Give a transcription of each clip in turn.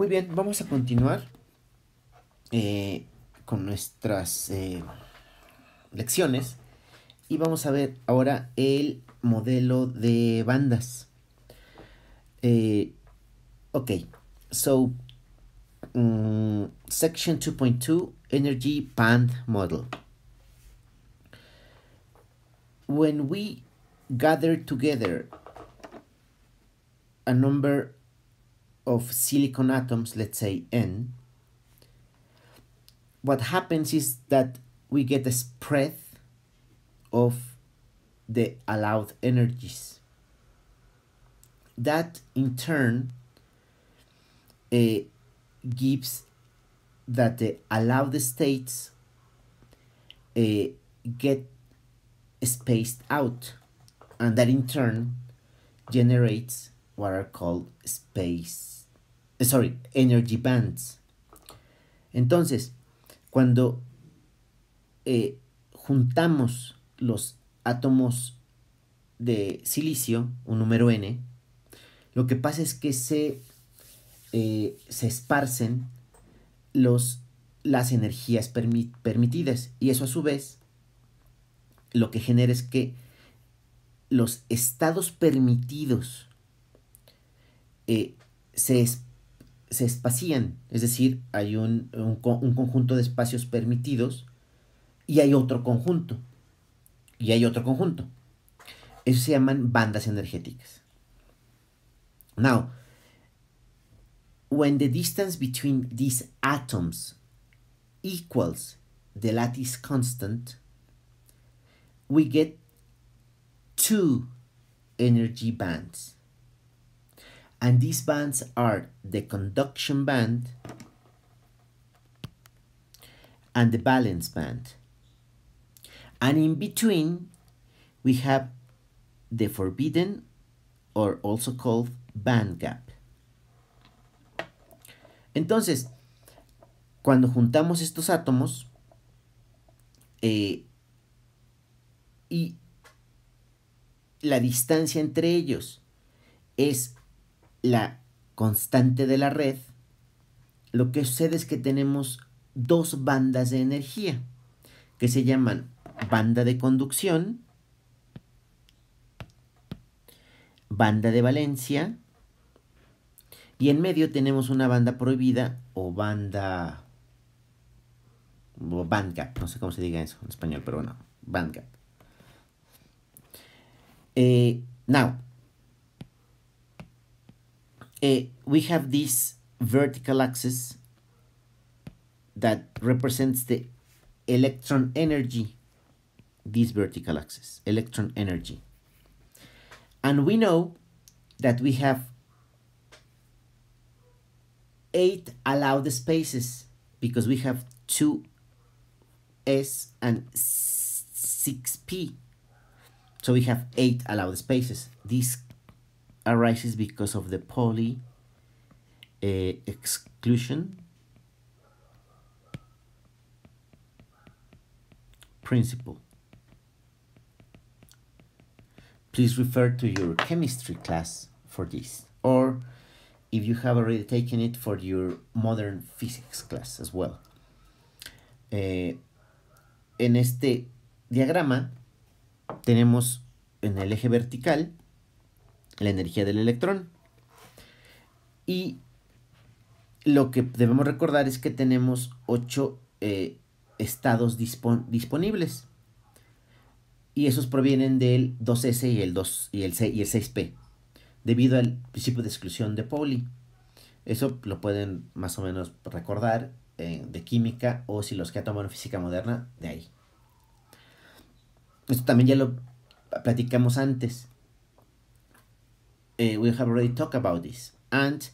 Muy bien, vamos a continuar eh, con nuestras eh, lecciones y vamos a ver ahora el modelo de bandas. Eh, ok, so mm, section 2.2 energy band model. When we gather together a number of silicon atoms, let's say n, what happens is that we get a spread of the allowed energies. That in turn uh, gives that the allowed states uh, get spaced out and that in turn generates what are called space, eh, sorry, energy bands. Entonces, cuando eh, juntamos los átomos de silicio, un número n, lo que pasa es que se, eh, se esparcen los, las energías permitidas y eso a su vez lo que genera es que los estados permitidos eh, se, espacían, es decir, hay un, conjunto de espacios permitidos y hay otro conjunto, y hay otro conjunto. Eso se llaman bandas energéticas. Now, when the distance between these atoms equals the lattice constant, we get two energy bands. And these bands are the conduction band and the balance band. And in between, we have the forbidden or also called band gap. Entonces, cuando juntamos estos átomos eh, y la distancia entre ellos es la constante de la red, lo que sucede es que tenemos dos bandas de energía que se llaman banda de conducción, banda de valencia y en medio tenemos una banda prohibida o banda o gap, no sé cómo se diga eso en español, pero bueno, band Eh, now, uh, we have this vertical axis that represents the electron energy this vertical axis electron energy and we know that we have eight allowed spaces because we have two s and six p so we have eight allowed spaces this arises because of the poly uh, exclusion principle. Please refer to your chemistry class for this, or if you have already taken it for your modern physics class as well. Eh, en este diagrama tenemos en el eje vertical la energía del electrón. Y lo que debemos recordar es que tenemos 8 eh, estados disponibles. Y esos provienen del 2S y el, 2, y, el 6, p debido al principio de exclusión de Pauli. Eso lo pueden más o menos recordar eh, de química o si los que toman física moderna, de ahí. Esto también ya lo platicamos antes. Uh, we have already talked about this. And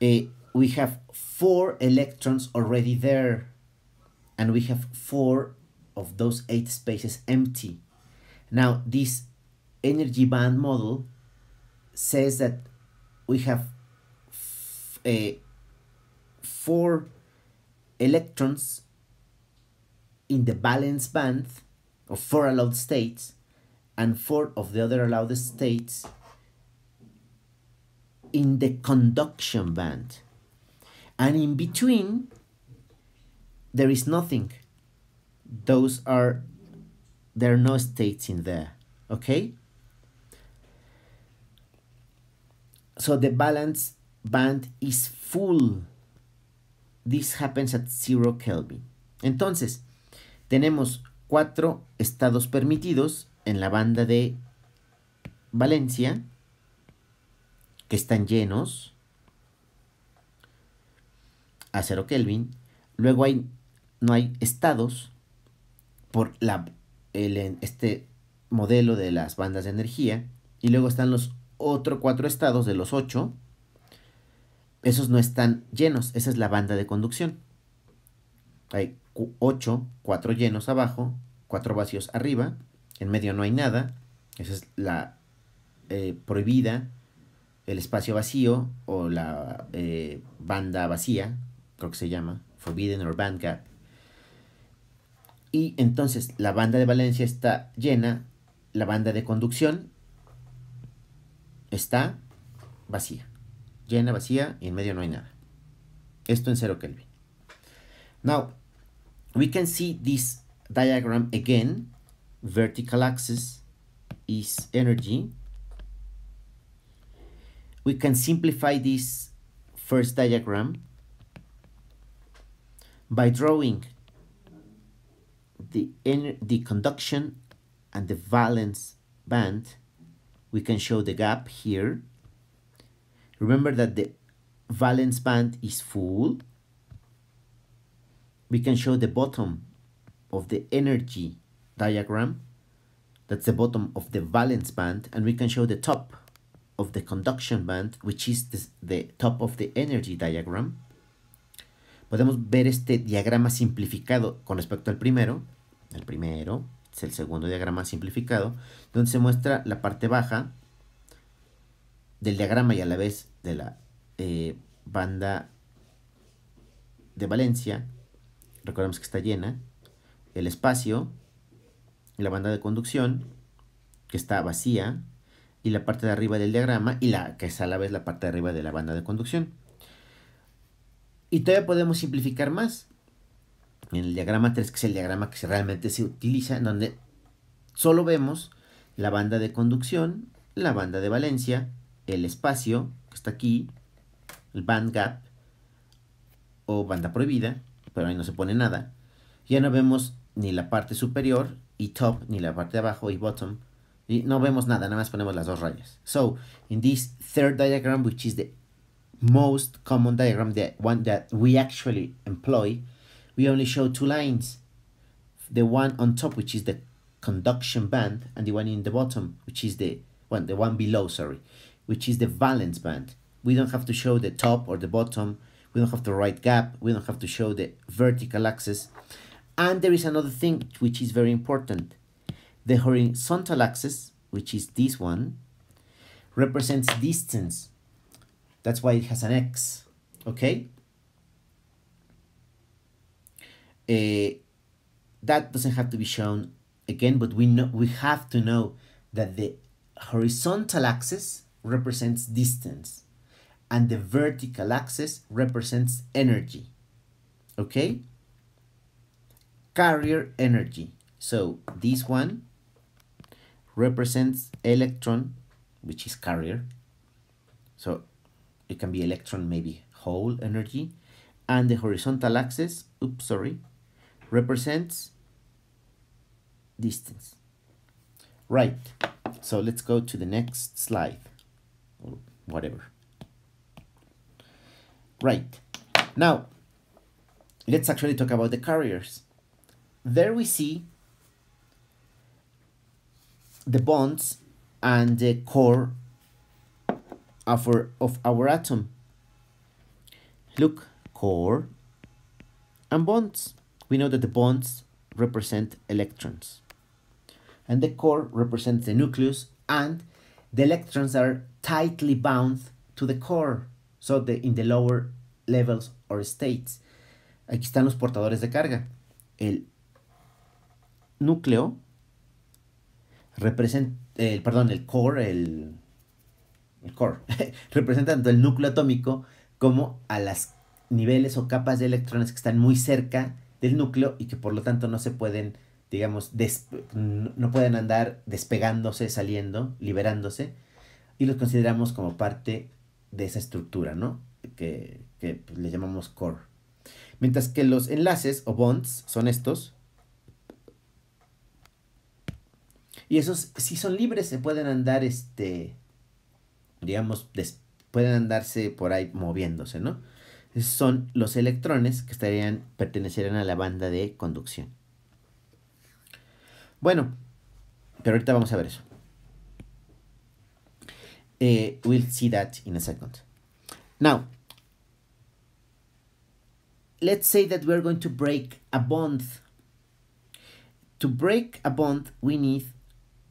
uh, we have four electrons already there. And we have four of those eight spaces empty. Now, this energy band model says that we have uh, four electrons in the valence band of four allowed states and four of the other allowed states in the conduction band. And in between, there is nothing. Those are, there are no states in there, okay? So the balance band is full. This happens at zero Kelvin. Entonces, tenemos cuatro estados permitidos en la banda de Valencia, que están llenos a 0 Kelvin. Luego hay, no hay estados por la, el, este modelo de las bandas de energía. Y luego están los otros cuatro estados de los ocho... Esos no están llenos. Esa es la banda de conducción. Hay ocho, cuatro llenos abajo, ...cuatro vacíos arriba. En medio no hay nada. Esa es la eh, prohibida el espacio vacío o la eh, banda vacía, creo que se llama, Forbidden or Band Gap. Y entonces la banda de Valencia está llena, la banda de conducción está vacía, llena, vacía y en medio no hay nada. Esto en 0 Kelvin. Now, we can see this diagram again. Vertical axis is energy we can simplify this first diagram by drawing the, the conduction and the valence band. We can show the gap here. Remember that the valence band is full. We can show the bottom of the energy diagram. That's the bottom of the valence band. And we can show the top of the conduction band, which is the, top of the energy diagram, podemos ver este diagrama simplificado con respecto al primero. El primero es el segundo diagrama simplificado, donde se muestra la parte baja del diagrama y a la vez de la eh, banda de Valencia. Recordemos que está llena. El espacio, la banda de conducción, que está vacía, y la parte de arriba del diagrama y la que es a la vez la parte de arriba de la banda de conducción. Y todavía podemos simplificar más. En el diagrama 3, que es el diagrama que realmente se utiliza, En donde solo vemos la banda de conducción, la banda de valencia, el espacio, que está aquí, el band gap, o banda prohibida, pero ahí no se pone nada. Ya no vemos ni la parte superior y top, ni la parte de abajo y bottom, Y no vemos nada, nada más ponemos las dos rayas. So, in this third diagram, which is the most common diagram, the one that we actually employ, we only show two lines. The one on top, which is the conduction band, and the one in the bottom, which is the one, the one below, sorry, which is the valence band. We don't have to show the top or the bottom. We don't have to write gap. We don't have to show the vertical axis. And there is another thing which is very important. The horizontal axis, which is this one, represents distance. That's why it has an X, okay? Uh, that doesn't have to be shown again, but we know we have to know that the horizontal axis represents distance and the vertical axis represents energy. Okay? Carrier energy. So this one represents electron, which is carrier. So it can be electron, maybe whole energy. And the horizontal axis, oops, sorry, represents distance. Right, so let's go to the next slide, or whatever. Right, now let's actually talk about the carriers. There we see the bonds and the core of our, of our atom. Look, core and bonds. We know that the bonds represent electrons. And the core represents the nucleus and the electrons are tightly bound to the core. So the, in the lower levels or states. Aquí están los portadores de carga. El núcleo representa, el eh, perdón, el core, el, core, representa tanto el núcleo atómico como a las niveles o capas de electrones que están muy cerca del núcleo y que por lo tanto no se pueden, digamos, no pueden andar despegándose, saliendo, liberándose, y los consideramos como parte de esa estructura, ¿no? Que, que le llamamos core. Mientras que los enlaces o bonds son estos, Y esos, si son libres, se pueden andar, este, digamos, pueden andarse por ahí moviéndose, ¿no? Esos son los electrones que estarían, pertenecerían a la banda de conducción. Bueno, pero ahorita vamos a ver eso. Eh, we'll see that in a second. Now, let's say that we're going to break a bond. To break a bond, we need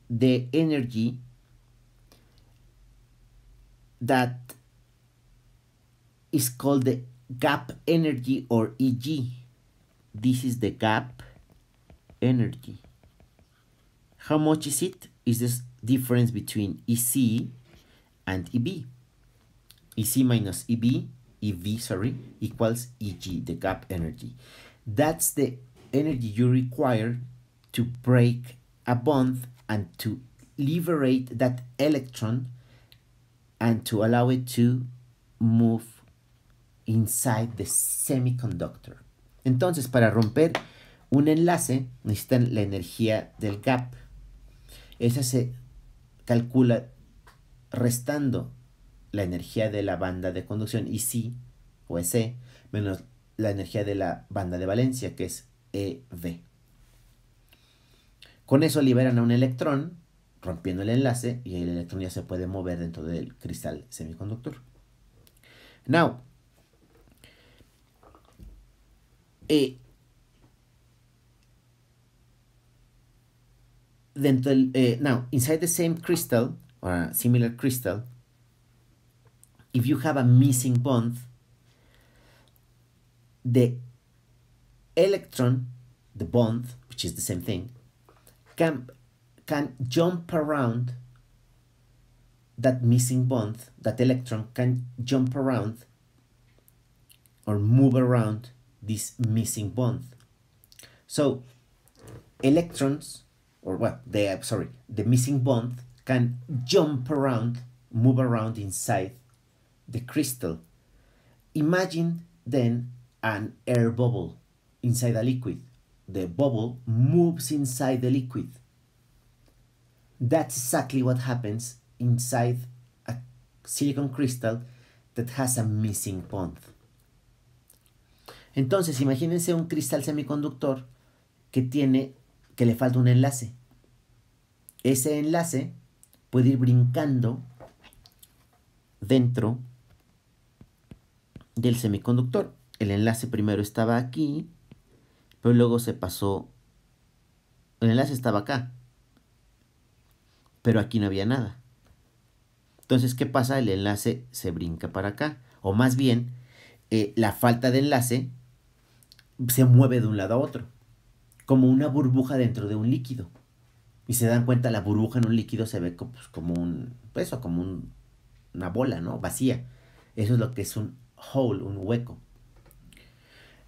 the energy that is called the gap energy or EG. This is the gap energy. How much is it? Is this difference between EC and EB? EC minus EB, EV, sorry, equals EG, the gap energy. That's the energy you require to break a bond and to liberate that electron and to allow it to move inside the semiconductor. Entonces, para romper un enlace, necesitan la energía del gap. Esa se calcula restando la energía de la banda de conducción, IC o EC, menos la energía de la banda de valencia, que es EV. Con eso liberan a un electrón, rompiendo el enlace, y el electrón ya se puede mover dentro del cristal semiconductor. Now, eh, dentro del, eh, now, inside the same crystal, or similar crystal, if you have a missing bond, the electron, the bond, which is the same thing, can, can jump around that missing bond, that electron can jump around or move around this missing bond. So electrons, or what, they are, sorry, the missing bond can jump around, move around inside the crystal. Imagine then an air bubble inside a liquid. the bubble moves inside the liquid. That's exactly what happens inside a silicon crystal that has a missing bond. Entonces, imagínense un cristal semiconductor que tiene que le falta un enlace. Ese enlace puede ir brincando dentro del semiconductor. El enlace primero estaba aquí, luego se pasó, el enlace estaba acá, pero aquí no había nada. Entonces, ¿qué pasa? El enlace se brinca para acá, o más bien, eh, la falta de enlace se mueve de un lado a otro, como una burbuja dentro de un líquido. Y se dan cuenta, la burbuja en un líquido se ve pues, como, un, peso como una bola, ¿no? Vacía. Eso es lo que es un hole, un hueco.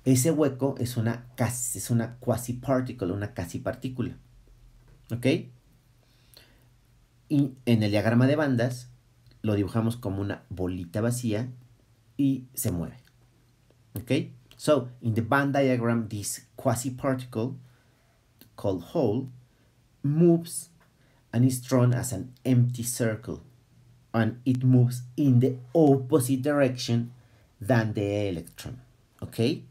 Ese hueco es una, es una quasi particle, una casi partícula. ¿Ok? Y en el diagrama de bandas lo dibujamos como una bolita vacía y se mueve. ¿Ok? So, in the band diagram, this quasi particle called hole moves and is drawn as an empty circle and it moves in the opposite direction than the electron. Okay?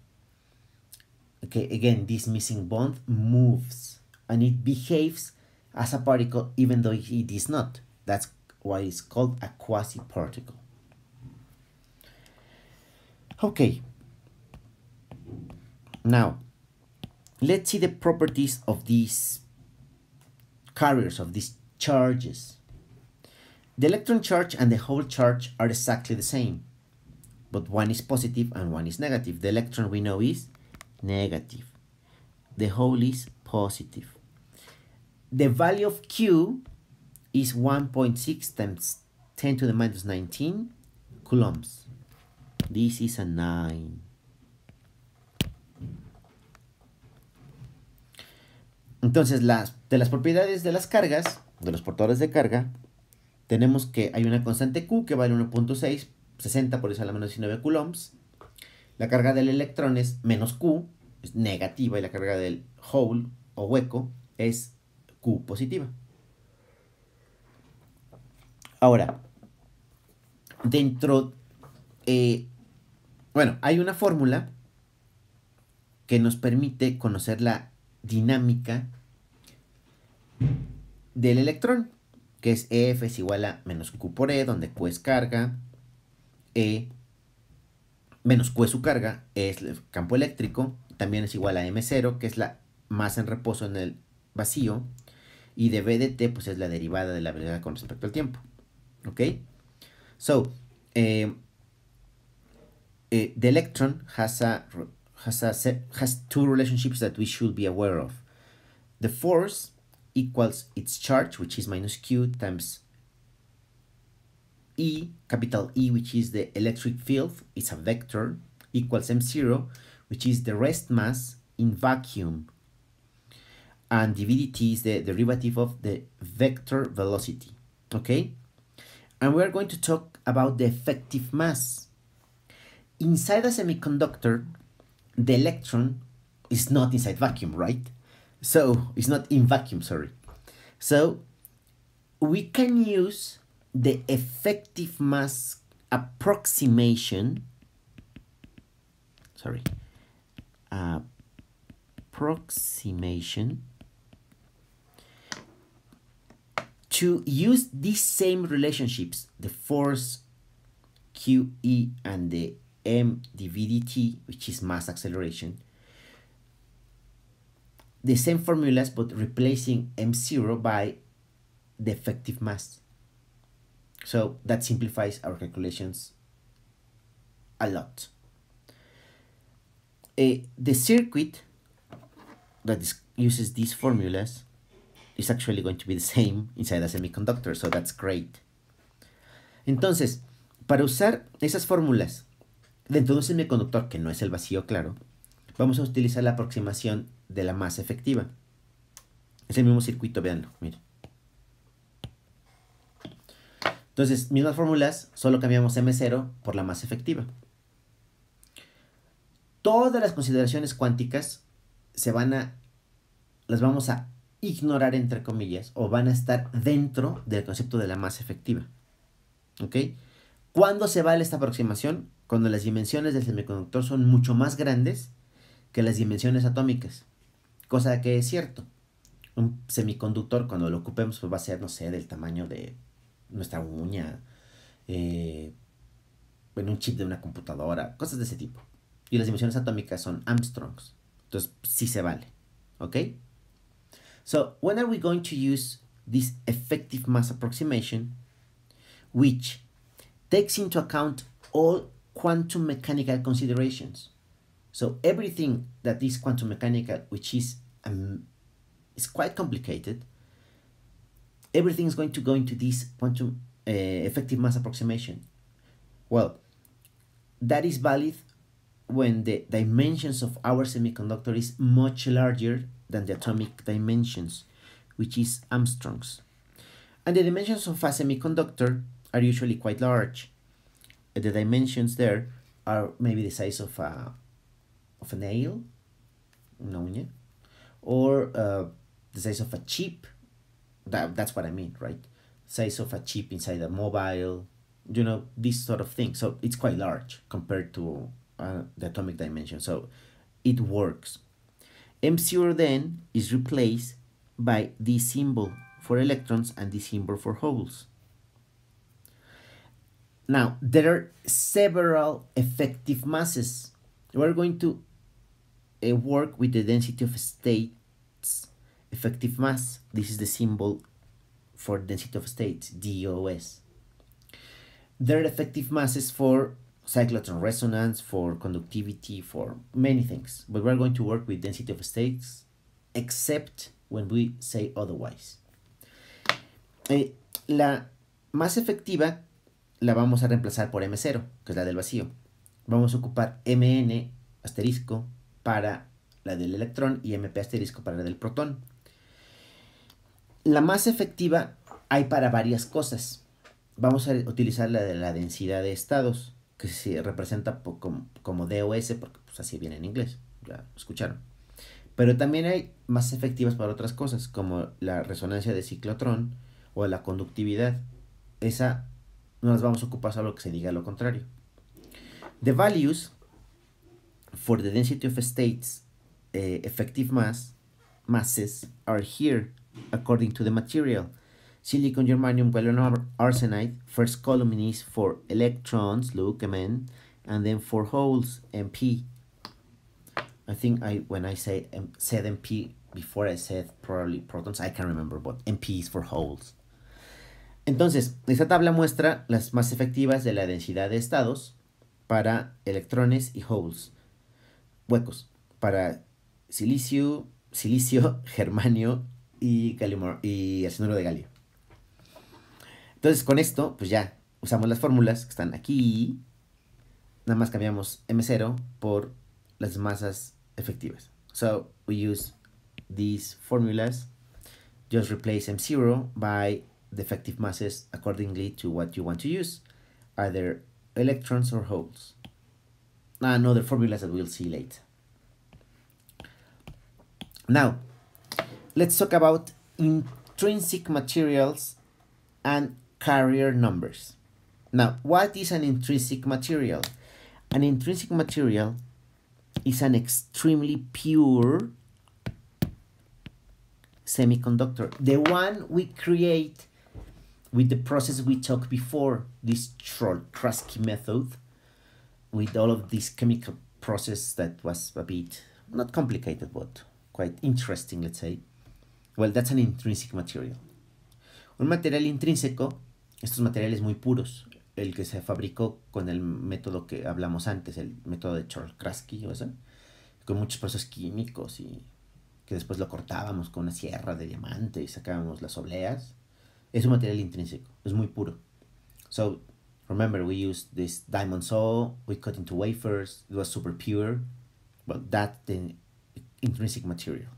okay again this missing bond moves and it behaves as a particle even though it is not that's why it's called a quasi particle okay now let's see the properties of these carriers of these charges the electron charge and the hole charge are exactly the same but one is positive and one is negative the electron we know is negative. The whole is positive. The value of Q is 1.6 times 10 to the minus 19 coulombs. This is a 9. Entonces, las, de las propiedades de las cargas, de los portadores de carga, tenemos que hay una constante Q que vale 1.6, 60 por eso a la menos 19 coulombs. La carga del electrón es menos Q, es negativa, y la carga del hole o hueco es Q positiva. Ahora, dentro, eh, bueno, hay una fórmula que nos permite conocer la dinámica del electrón, que es e F es igual a menos Q por E, donde Q es carga, E menos Q su carga, es el campo eléctrico, también es igual a M0, que es la masa en reposo en el vacío, y de B de T, pues es la derivada de la velocidad con respecto al tiempo. ¿Ok? So, eh, eh, the electron has, a, has, has two relationships that we should be aware of. The force equals its charge, which is minus Q times E, capital E, which is the electric field, it's a vector, equals M0, which is the rest mass in vacuum. And dvdt is the derivative of the vector velocity, okay? And we're going to talk about the effective mass. Inside a semiconductor, the electron is not inside vacuum, right? So, it's not in vacuum, sorry. So, we can use the effective mass approximation sorry approximation to use these same relationships the force QE and the m dvdt which is mass acceleration the same formulas but replacing m0 by the effective mass So that simplifies our calculations a lot. Eh, the circuit that uses these formulas is actually going to be the same inside a semiconductor, so that's great. Entonces, para usar esas fórmulas dentro de un semiconductor que no es el vacío claro, vamos a utilizar la aproximación de la masa efectiva. Es el mismo circuito, veanlo, miren. Entonces, mismas fórmulas, solo cambiamos M0 por la más efectiva. Todas las consideraciones cuánticas se van a, las vamos a ignorar entre comillas o van a estar dentro del concepto de la más efectiva. ¿Ok? ¿Cuándo se vale esta aproximación? Cuando las dimensiones del semiconductor son mucho más grandes que las dimensiones atómicas. Cosa que es cierto. Un semiconductor, cuando lo ocupemos, pues va a ser, no sé, del tamaño de nuestra uña, eh, en un chip de una computadora, cosas de ese tipo. Y las dimensiones atómicas son Armstrongs. Entonces, sí se vale. ¿Ok? So, when are we going to use this effective mass approximation, which takes into account all quantum mechanical considerations? So, everything that is quantum mechanical, which is, um, is quite complicated, everything is going to go into this quantum uh, effective mass approximation. Well, that is valid when the dimensions of our semiconductor is much larger than the atomic dimensions, which is Armstrongs. And the dimensions of a semiconductor are usually quite large. Eh, the dimensions there are maybe the size of a, of a nail, una uña, or uh, the size of a chip, that, that's what I mean, right? Size of a chip inside a mobile, you know, this sort of thing. So it's quite large compared to uh, the atomic dimension. So it works. M C or then is replaced by this symbol for electrons and this symbol for holes. Now, there are several effective masses. We're going to uh, work with the density of state effective mass. This is the symbol for density of states, DOS. There are effective masses for cyclotron resonance, for conductivity, for many things. But are going to work with density of states, except when we say otherwise. Eh, la más efectiva la vamos a reemplazar por M0, que es la del vacío. Vamos a ocupar MN asterisco para la del electrón y MP asterisco para la del protón. La más efectiva hay para varias cosas. Vamos a utilizar la de la densidad de estados, que se representa como, como, DOS, porque pues, así viene en inglés, ya escucharon. Pero también hay más efectivas para otras cosas, como la resonancia de ciclotrón o la conductividad. Esa no las vamos a ocupar solo que se diga lo contrario. The values for the density of states, eh, effective mass, masses, are here according to the material. Silicon, germanium, gallium, arsenide, first column is for electrons, look, amen, and then for holes, MP. I think I when I say said MP before I said probably protons, I can't remember, but MP is for holes. Entonces, esta tabla muestra las más efectivas de la densidad de estados para electrones y holes, huecos, para silicio, silicio, germanio y, el y de galio. Entonces con esto, pues ya usamos las fórmulas que están aquí. Nada más cambiamos M0 por las masas efectivas. So we use these formulas. Just replace M0 by the effective masses accordingly to what you want to use. Either electrons or holes. And ah, other formulas that we'll see later. Now, Let's talk about intrinsic materials and carrier numbers. Now, what is an intrinsic material? An intrinsic material is an extremely pure semiconductor. The one we create with the process we talked before, this troll method, with all of this chemical process that was a bit, not complicated, but quite interesting, let's say. Well, that's an intrinsic material. Un material intrínseco, estos materiales muy puros, el que se fabricó con el método que hablamos antes, el método de charles o eso, con muchos procesos químicos y que después lo cortábamos con una sierra de diamante y sacábamos las obleas. Es un material intrínseco, es muy puro. So, remember, we used this diamond saw, we cut into wafers, it was super pure. Well, that's the eh, intrinsic material.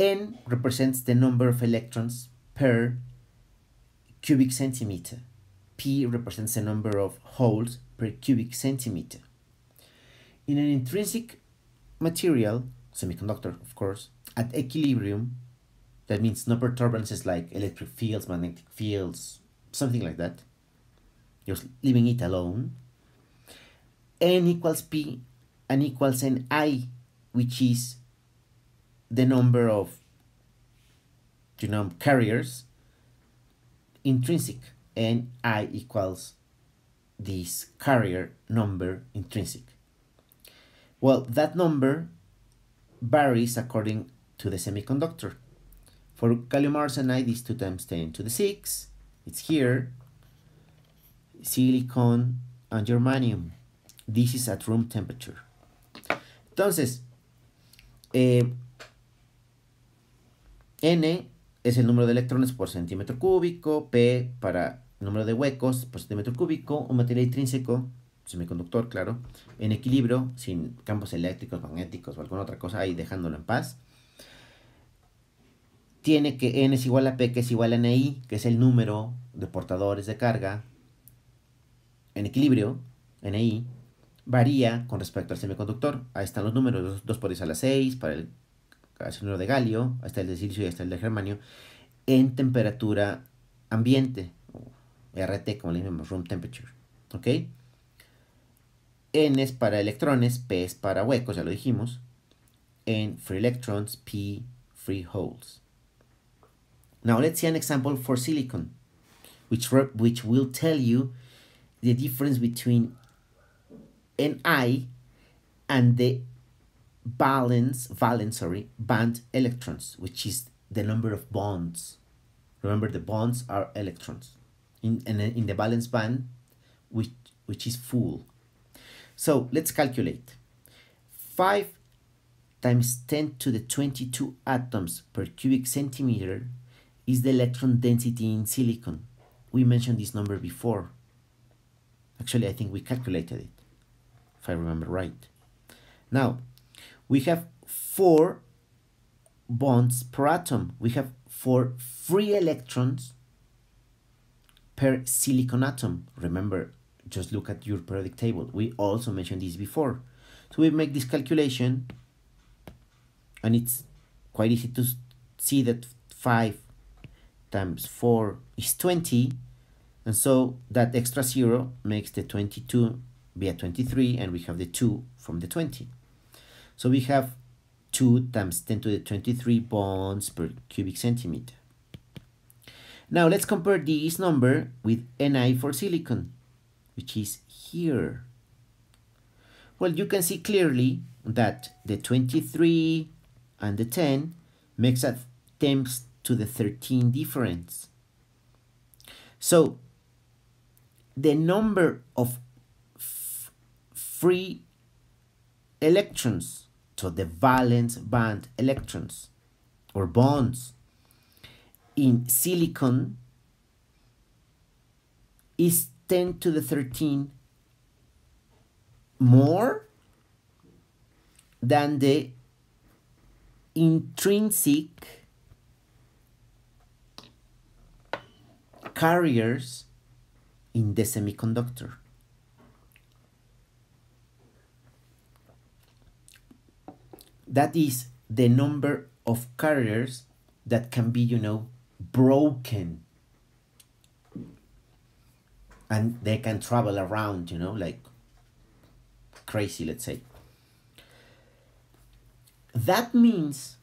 N represents the number of electrons per cubic centimeter. P represents the number of holes per cubic centimeter. In an intrinsic material, semiconductor of course, at equilibrium, that means no perturbances like electric fields, magnetic fields, something like that, just leaving it alone, N equals P and equals Ni, which is the number of know, carriers intrinsic and i equals this carrier number intrinsic well that number varies according to the semiconductor for gallium arsenide is 2 times 10 to the 6 it's here silicon and germanium this is at room temperature entonces eh, N es el número de electrones por centímetro cúbico, P para número de huecos por centímetro cúbico, un material intrínseco, semiconductor, claro, en equilibrio, sin campos eléctricos, magnéticos o alguna otra cosa ahí dejándolo en paz. Tiene que N es igual a P, que es igual a NI, que es el número de portadores de carga en equilibrio, NI, varía con respecto al semiconductor. Ahí están los números, 2 por 10 a la 6 para el de galio, hasta el de silicio y hasta el de germanio, en temperatura ambiente, RT como le llamamos, room temperature. ¿Ok? N es para electrones, P es para huecos, ya lo dijimos. N free electrons, P free holes. Now let's see an example for silicon, which, which will tell you the difference between NI and the valence, valence, sorry, band electrons, which is the number of bonds. Remember, the bonds are electrons in, in, in the valence band, which, which is full. So let's calculate. 5 times 10 to the 22 atoms per cubic centimeter is the electron density in silicon. We mentioned this number before. Actually, I think we calculated it, if I remember right. Now, we have four bonds per atom. We have four free electrons per silicon atom. Remember, just look at your periodic table. We also mentioned this before. So we make this calculation and it's quite easy to see that 5 times 4 is 20 and so that extra 0 makes the 22 be a 23 and we have the 2 from the 20. So we have 2 times 10 to the 23 bonds per cubic centimeter. Now let's compare this number with Ni for silicon, which is here. Well, you can see clearly that the 23 and the 10 makes a 10 to the 13 difference. So the number of free electrons so the valence band electrons or bonds. In silicon is 10 to the 13 more than the intrinsic carriers in the semiconductor. That is the number of carriers that can be, you know, broken. And they can travel around, you know, like crazy, let's say. That means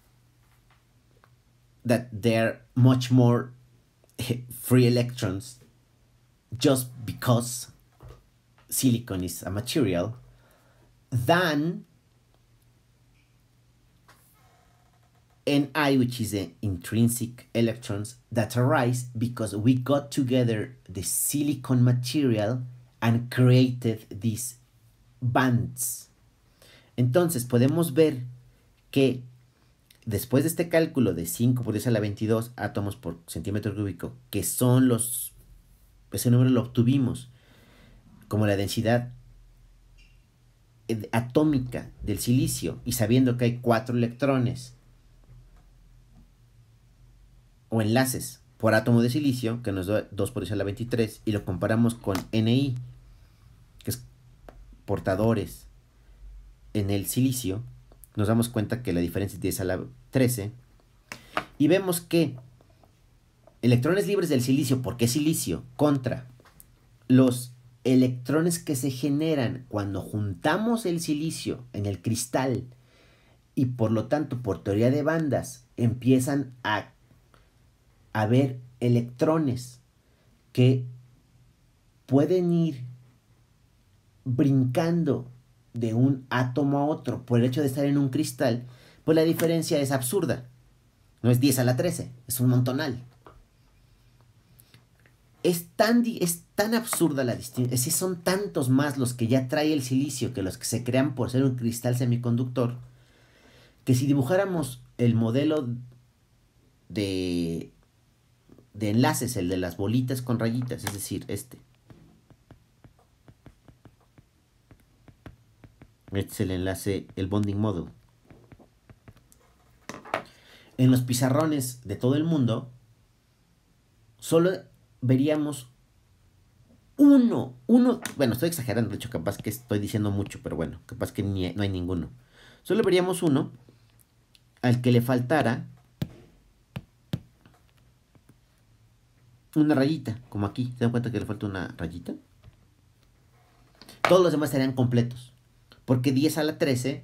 that they're much more free electrons just because silicon is a material than ni, which is the intrinsic electrons that arise because we got together the silicon material and created these bands. Entonces podemos ver que después de este cálculo de 5 por 10 a la 22 átomos por centímetro cúbico, que son los, ese número lo obtuvimos como la densidad eh, atómica del silicio y sabiendo que hay 4 electrones o enlaces por átomo de silicio, que nos da 2 por 10 a la 23, y lo comparamos con NI, que es portadores en el silicio, nos damos cuenta que la diferencia es 10 a la 13. Y vemos que electrones libres del silicio, porque es silicio, contra los electrones que se generan cuando juntamos el silicio en el cristal y por lo tanto por teoría de bandas empiezan a haber electrones que pueden ir brincando de un átomo a otro por el hecho de estar en un cristal, pues la diferencia es absurda. No es 10 a la 13, es un montonal. Es tan, es tan absurda la distinción. Si son tantos más los que ya trae el silicio que los que se crean por ser un cristal semiconductor, que si dibujáramos el modelo de de enlaces, el de las bolitas con rayitas, es decir, este. Este es el enlace, el bonding model. En los pizarrones de todo el mundo, solo veríamos uno, uno, bueno, estoy exagerando, de hecho, capaz que estoy diciendo mucho, pero bueno, capaz que no hay ninguno. Solo veríamos uno al que le faltara una rayita, como aquí. ¿Se dan cuenta que le falta una rayita? Todos los demás serían completos. Porque 10 a la 13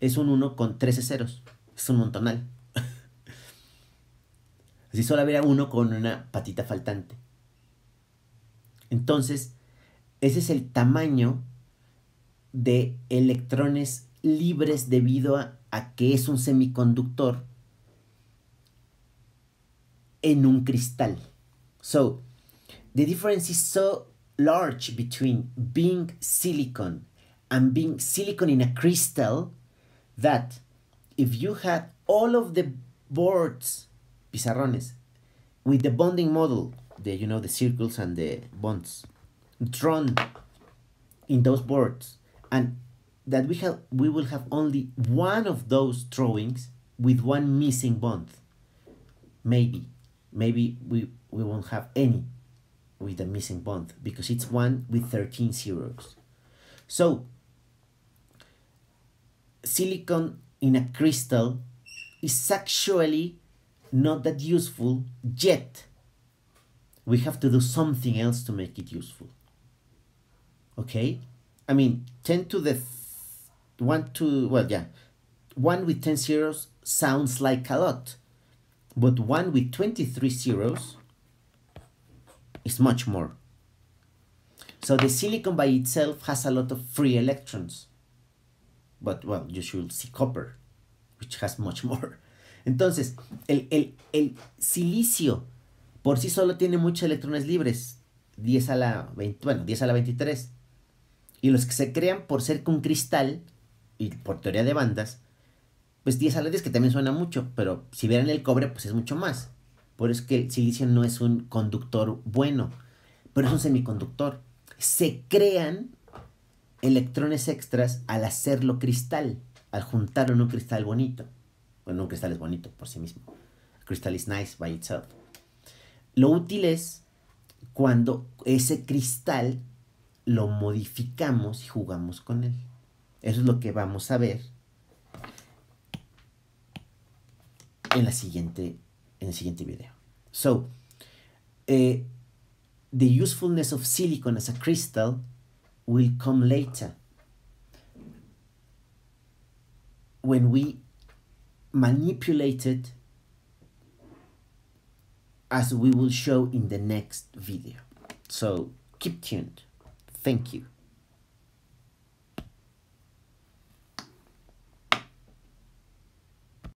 es un 1 con 13 ceros. Es un montonal. Así solo habría uno con una patita faltante. Entonces, ese es el tamaño de electrones libres debido a que es un semiconductor en un cristal. So the difference is so large between being silicon and being silicon in a crystal that if you had all of the boards, pizarrones, with the bonding model, the you know the circles and the bonds drawn in those boards, and that we have we will have only one of those drawings with one missing bond. Maybe, maybe we we won't have any with the missing bond because it's one with 13 zeros. So, silicon in a crystal is actually not that useful yet. We have to do something else to make it useful. Okay? I mean, 10 to the 1 to, well, yeah, 1 with 10 zeros sounds like a lot, but 1 with 23 zeros is much more. So the silicon by itself has a lot of free electrons. But, well, you should see copper, which has much more. Entonces, el, silicio por sí solo tiene muchos electrones libres. 10 a la bueno, 10 a la 23. Y los que se crean por ser con cristal y por teoría de bandas, pues 10 a la 10 que también suena mucho, pero si vieran el cobre, pues es mucho más. Por eso es que el silicio no es un conductor bueno, pero es un semiconductor. Se crean electrones extras al hacerlo cristal, al juntarlo en un cristal bonito. Bueno, un cristal es bonito por sí mismo. cristal is nice by itself. Lo útil es cuando ese cristal lo modificamos y jugamos con él. Eso es lo que vamos a ver en, la siguiente, en el siguiente video. So, uh, the usefulness of silicon as a crystal will come later when we manipulate it as we will show in the next video. So keep tuned. Thank you.